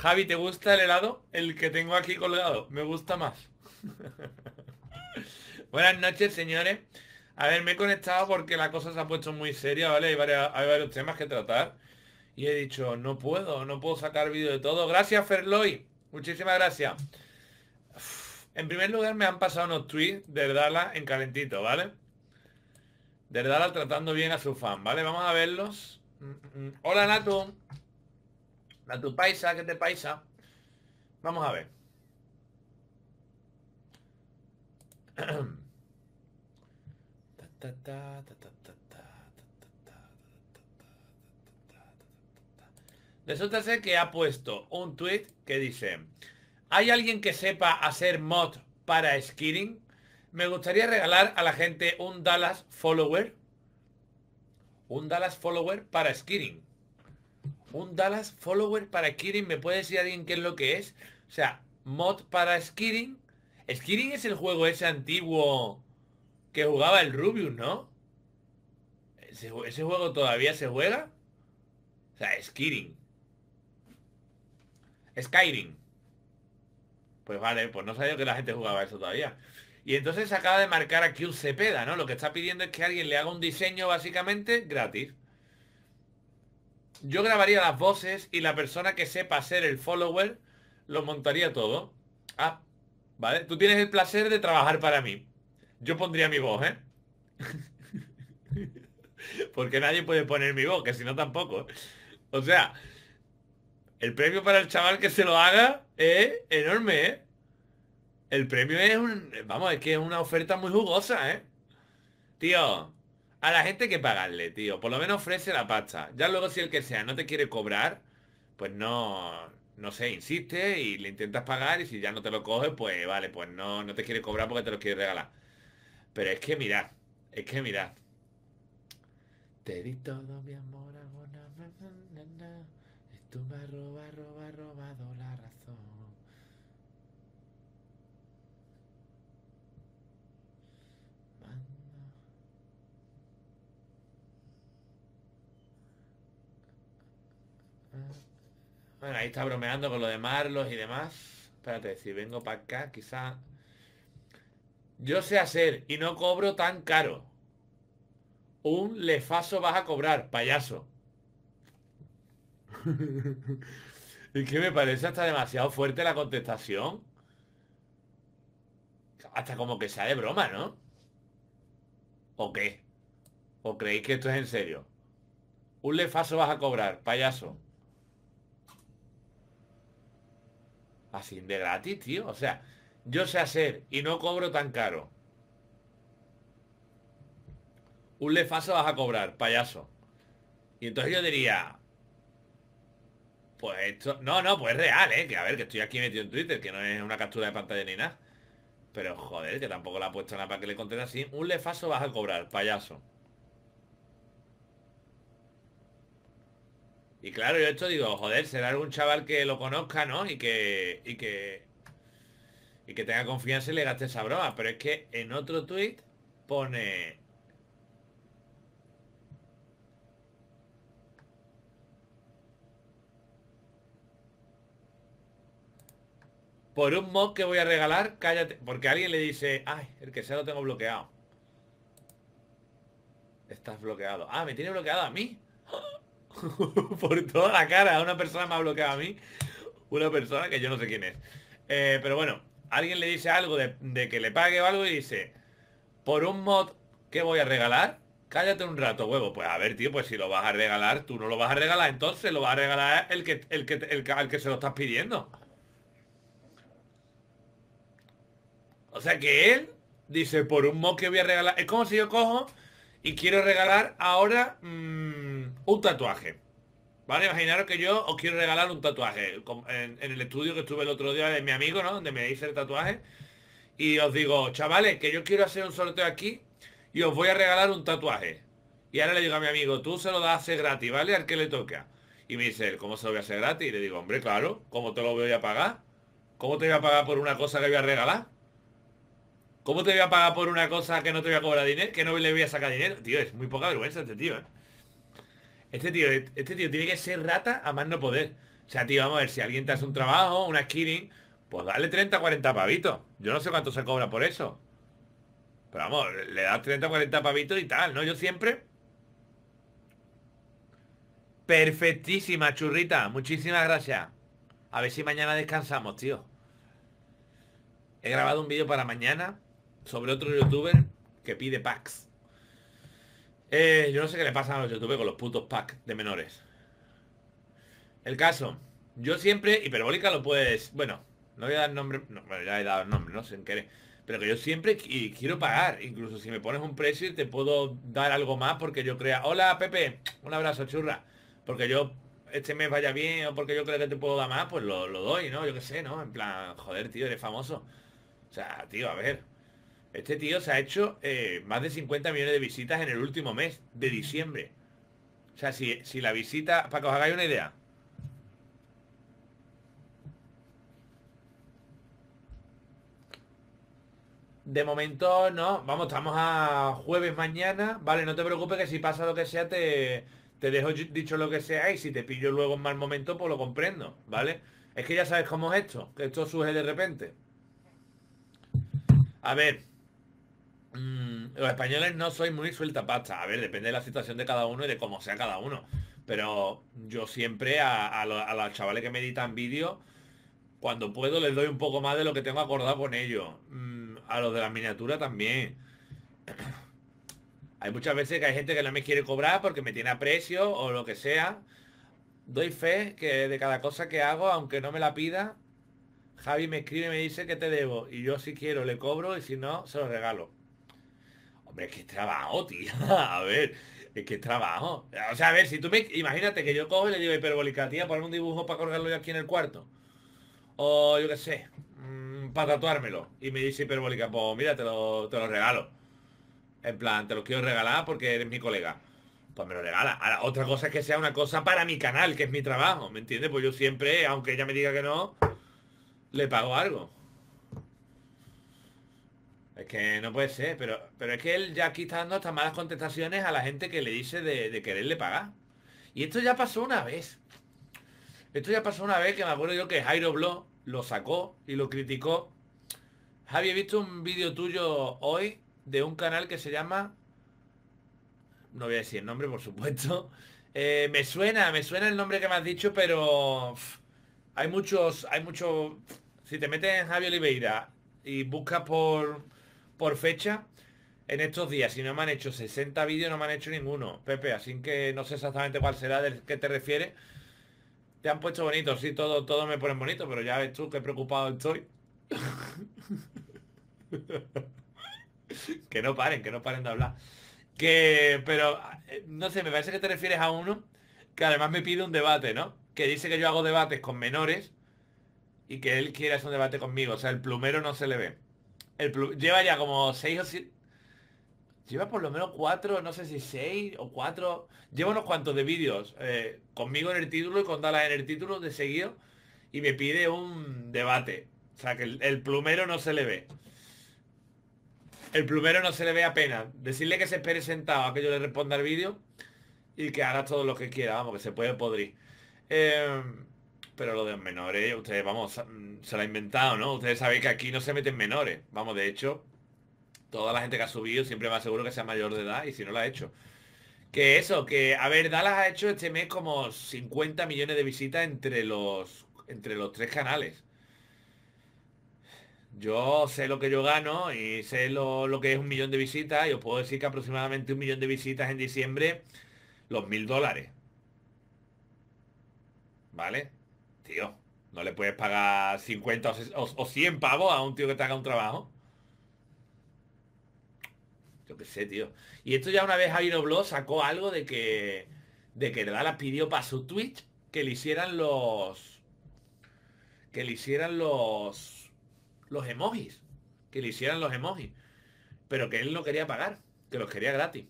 Javi, ¿te gusta el helado? El que tengo aquí colgado. Me gusta más. Buenas noches, señores. A ver, me he conectado porque la cosa se ha puesto muy seria, ¿vale? Hay, varios temas que tratar. Y he dicho, no puedo, no puedo sacar vídeo de todo. Gracias, Ferloy. Muchísimas gracias. en primer lugar, me han pasado unos tweets de Erdala en calentito, ¿vale? De Erdala tratando bien a su fan, ¿vale? Vamos a verlos. Mm, mm, mm. Hola, Nato. A tu paisa, que te paisa. Vamos a ver. Resulta ser que ha puesto un tweet que dice, ¿hay alguien que sepa hacer mod para skidding? Me gustaría regalar a la gente un Dallas Follower. Un Dallas Follower para skidding un Dallas follower para Skirin. ¿Me puede decir alguien qué es lo que es? O sea, mod para Skirin. Skirin es el juego ese antiguo que jugaba el Rubius, ¿no? ¿Ese, juego todavía se juega? O sea, Skirin. Skyrim. Pues vale, pues no sabía que la gente jugaba eso todavía. Y entonces acaba de marcar aquí un Cepeda, ¿no? Lo que está pidiendo es que alguien le haga un diseño básicamente gratis. Yo grabaría las voces y la persona que sepa ser el follower lo montaría todo. Ah, ¿vale? Tú tienes el placer de trabajar para mí. Yo pondría mi voz, ¿eh? Porque nadie puede poner mi voz, que si no tampoco. O sea, el premio para el chaval que se lo haga es enorme, ¿eh? El premio es un... Vamos, es que es una oferta muy jugosa, ¿eh? Tío, a la gente hay que pagarle, tío. Por lo menos ofrece la pasta. Ya luego si el que sea no te quiere cobrar, pues no, no sé, insiste y le intentas pagar y si ya no te lo coge, pues vale, pues no, no te quiere cobrar porque te lo quiere regalar. Pero es que mirad, es que mirad. Te di todo mi amor, a me Bueno, ahí está bromeando con lo de Marlos y demás. Espérate, si vengo para acá, quizá... Yo sé hacer y no cobro tan caro. Un lefaso vas a cobrar, payaso. ¿Y que me parece hasta demasiado fuerte la contestación. Hasta como que sea de broma, ¿no? ¿O qué? ¿O creéis que esto es en serio? Un lefaso vas a cobrar, payaso. así de gratis, tío. O sea, yo sé hacer y no cobro tan caro. Un lefaso vas a cobrar, payaso. Y entonces yo diría, pues esto, no, no, pues es real, ¿eh? Que a ver, que estoy aquí metido en Twitter, que no es una captura de pantalla ni nada. Pero joder, que tampoco la ha puesto nada para que le conteste así. Un lefaso vas a cobrar, payaso. Y claro, yo esto digo, joder, será algún chaval que lo conozca, ¿no? Y que, y que, y que tenga confianza y le gaste esa broma. Pero es que en otro tweet pone... Por un mod que voy a regalar, cállate. Porque alguien le dice, ay, el que sea lo tengo bloqueado. Estás bloqueado. Ah, me tiene bloqueado a mí. por toda la cara. Una persona me ha bloqueado a mí. Una persona que yo no sé quién es. Eh, pero bueno, alguien le dice algo de, que le pague algo y dice, por un mod que voy a regalar, cállate un rato, huevo. Pues a ver, tío, pues si lo vas a regalar, tú no lo vas a regalar, entonces lo va a regalar el que, el que, el que se lo estás pidiendo. O sea que él dice, por un mod que voy a regalar. Es como si yo cojo y quiero regalar ahora. Mm, un tatuaje. Vale, imaginaros que yo os quiero regalar un tatuaje. En, el estudio que estuve el otro día de mi amigo, ¿no? Donde me hice el tatuaje. Y os digo, chavales, que yo quiero hacer un sorteo aquí y os voy a regalar un tatuaje. Y ahora le digo a mi amigo, tú se lo das gratis, ¿vale? Al que le toca. Y me dice, ¿cómo se lo voy a hacer gratis? Y le digo, hombre, claro, ¿cómo te lo voy a pagar? ¿Cómo te voy a pagar por una cosa que voy a regalar? ¿Cómo te voy a pagar por una cosa que no te voy a cobrar dinero? Que no le voy a sacar dinero. Tío, es muy poca vergüenza este tío, ¿eh? Este, este tío, tiene que ser rata a más no poder. O sea, tío, vamos a ver, si alguien te hace un trabajo, una skinning, pues dale 30, 40 pavitos. Yo no sé cuánto se cobra por eso. Pero vamos, le das 30, 40 pavitos y tal, ¿no? Yo siempre... Perfectísima, churrita. Muchísimas gracias. A ver si mañana descansamos, tío. He grabado un vídeo para mañana sobre otro youtuber que pide packs. Eh, yo no sé qué le pasa a los youtubers con los putos packs de menores. El caso. Yo siempre, hiperbólica lo puedes... Bueno, no voy a dar nombre... No, bueno, ya he dado el nombre, no sé en qué. Pero que yo siempre quiero pagar. Incluso si me pones un precio y te puedo dar algo más porque yo crea... Hola, Pepe. Un abrazo, churra. Porque yo este mes vaya bien o porque yo creo que te puedo dar más, pues lo, lo doy, ¿no? Yo qué sé, ¿no? En plan, joder, tío, eres famoso. O sea, tío, a ver. Este tío se ha hecho eh, más de 50 millones de visitas en el último mes de diciembre. O sea, si, si la visita, para que os hagáis una idea. De momento no, vamos, estamos a jueves mañana. Vale, no te preocupes que si pasa lo que sea te, te dejo dicho lo que sea y si te pillo luego en mal momento, pues lo comprendo, ¿vale? Es que ya sabes cómo es esto, que esto surge de repente. A ver, Mm, los españoles no soy muy suelta pasta. A ver, depende de la situación de cada uno y de cómo sea cada uno. Pero yo siempre a, los chavales que me editan vídeos, cuando puedo les doy un poco más de lo que tengo acordado con ellos. Mm, a los de la miniatura también. hay muchas veces que hay gente que no me quiere cobrar porque me tiene a precio o lo que sea. Doy fe que de cada cosa que hago, aunque no me la pida, Javi me escribe y me dice que te debo. Y yo si quiero le cobro y si no, se lo regalo. Hombre, es trabajo, tía, A ver, es eh, que trabajo. O sea, a ver, si tú me. Imagínate que yo cojo y le digo hiperbólica, tía, ponme un dibujo para colgarlo yo aquí en el cuarto. O yo qué sé, mm, para tatuármelo. Y me dice hiperbólica, pues mira, te lo, te lo regalo. En plan, te lo quiero regalar porque eres mi colega. Pues me lo regala. Ahora, otra cosa es que sea una cosa para mi canal, que es mi trabajo, ¿me entiendes? Pues yo siempre, aunque ella me diga que no, le pago algo. Es que no puede ser, pero, pero es que él ya aquí está dando estas malas contestaciones a la gente que le dice de, quererle pagar. Y esto ya pasó una vez. Esto ya pasó una vez que me acuerdo yo que Jairo Blo lo sacó y lo criticó. Javi, he visto un vídeo tuyo hoy de un canal que se llama... No voy a decir el nombre, por supuesto. Eh, me suena, me suena el nombre que me has dicho, pero... Hay muchos, hay muchos... Si te metes en Javi Oliveira y buscas por por fecha en estos días. Si no me han hecho 60 vídeos, no me han hecho ninguno, Pepe. Así que no sé exactamente cuál será del que te refieres. Te han puesto bonito, sí, todo, todo me ponen bonito, pero ya ves tú qué preocupado estoy. que no paren, que no paren de hablar. Que, pero, no sé, me parece que te refieres a uno que además me pide un debate, ¿no? Que dice que yo hago debates con menores y que él quiere hacer un debate conmigo. O sea, el plumero no se le ve lleva ya como seis o 7... Lleva por lo menos cuatro, no sé si seis o cuatro... Lleva unos cuantos de vídeos eh, conmigo en el título y con Dallas en el título de seguido y me pide un debate. O sea, que el, plumero no se le ve. El plumero no se le ve apenas. Decirle que se espere sentado a que yo le responda el vídeo y que haga todo lo que quiera, vamos, que se puede podrir. Eh, pero lo de los menores, ustedes, vamos, mm, se la ha inventado, ¿no? Ustedes saben que aquí no se meten menores. Vamos, de hecho, toda la gente que ha subido siempre me aseguro que sea mayor de edad y si no lo ha hecho. Que eso, que a ver, Dallas ha hecho este mes como 50 millones de visitas entre los entre los tres canales. Yo sé lo que yo gano y sé lo, lo que es un millón de visitas y os puedo decir que aproximadamente un millón de visitas en diciembre, los mil dólares. ¿Vale? tío, no le puedes pagar 50 o, 100 pavos a un tío que te haga un trabajo. Yo qué sé, tío. Y esto ya una vez Javier sacó algo de que de que la pidió para su Twitch que le hicieran los que le hicieran los los emojis, que le hicieran los emojis, pero que él no quería pagar, que los quería gratis.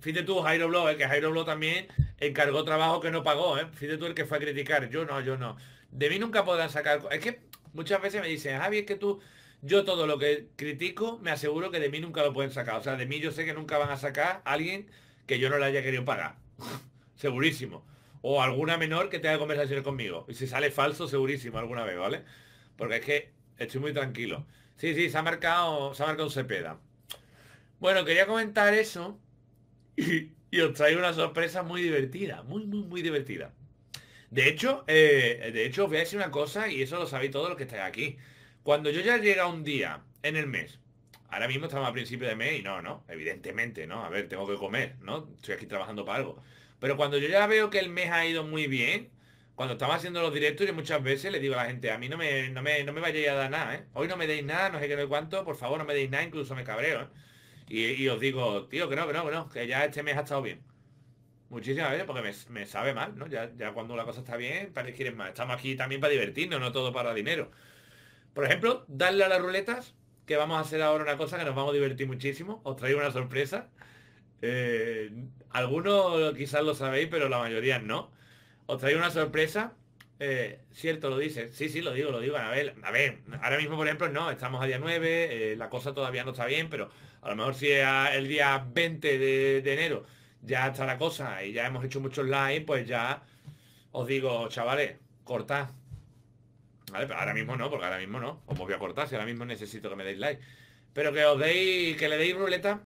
Fíjate tú, Jairo Blow, eh, que Jairo también encargó trabajo que no pagó, ¿eh? Fíjate tú el que fue a criticar, yo no, yo no. De mí nunca podrán sacar... Es que muchas veces me dicen, Javi, es que tú, yo todo lo que critico, me aseguro que de mí nunca lo pueden sacar. O sea, de mí yo sé que nunca van a sacar a alguien que yo no le haya querido pagar. segurísimo. O alguna menor que tenga conversaciones conmigo. Y si sale falso, segurísimo alguna vez, ¿vale? Porque es que estoy muy tranquilo. Sí, sí, se ha marcado, se ha marcado un Cepeda. Bueno, quería comentar eso. Y y os traigo una sorpresa muy divertida, muy, muy, muy divertida. De hecho, eh, de hecho, os voy a decir una cosa y eso lo sabéis todos los que estáis aquí. Cuando yo ya llega un día en el mes, ahora mismo estamos a principio de mes y no, no, evidentemente, ¿no? A ver, tengo que comer, ¿no? Estoy aquí trabajando para algo. Pero cuando yo ya veo que el mes ha ido muy bien, cuando estamos haciendo los directos, y muchas veces le digo a la gente, a mí no me, no me, no me vayáis a dar nada, ¿eh? Hoy no me deis nada, no sé qué, no cuánto, por favor no me deis nada, incluso me cabreo, ¿eh? Y, os digo, tío, que no, que no, que no, que ya este mes ha estado bien. Muchísimas veces, porque me, sabe mal, ¿no? Ya, cuando la cosa está bien, para que quieren más. Estamos aquí también para divertirnos, no todo para dinero. Por ejemplo, darle a las ruletas, que vamos a hacer ahora una cosa que nos vamos a divertir muchísimo. Os traigo una sorpresa. Eh, algunos quizás lo sabéis, pero la mayoría no. Os traigo una sorpresa eh, cierto, lo dice. Sí, sí, lo digo, lo digo, ver, A ver, ahora mismo, por ejemplo, no, estamos a día 9, eh, la cosa todavía no está bien, pero a lo mejor si el día 20 de, enero ya está la cosa y ya hemos hecho muchos likes, pues ya os digo, chavales, cortad. Vale, pero ahora mismo no, porque ahora mismo no. Os voy a cortar si ahora mismo necesito que me deis like. Pero que os deis, que le deis ruleta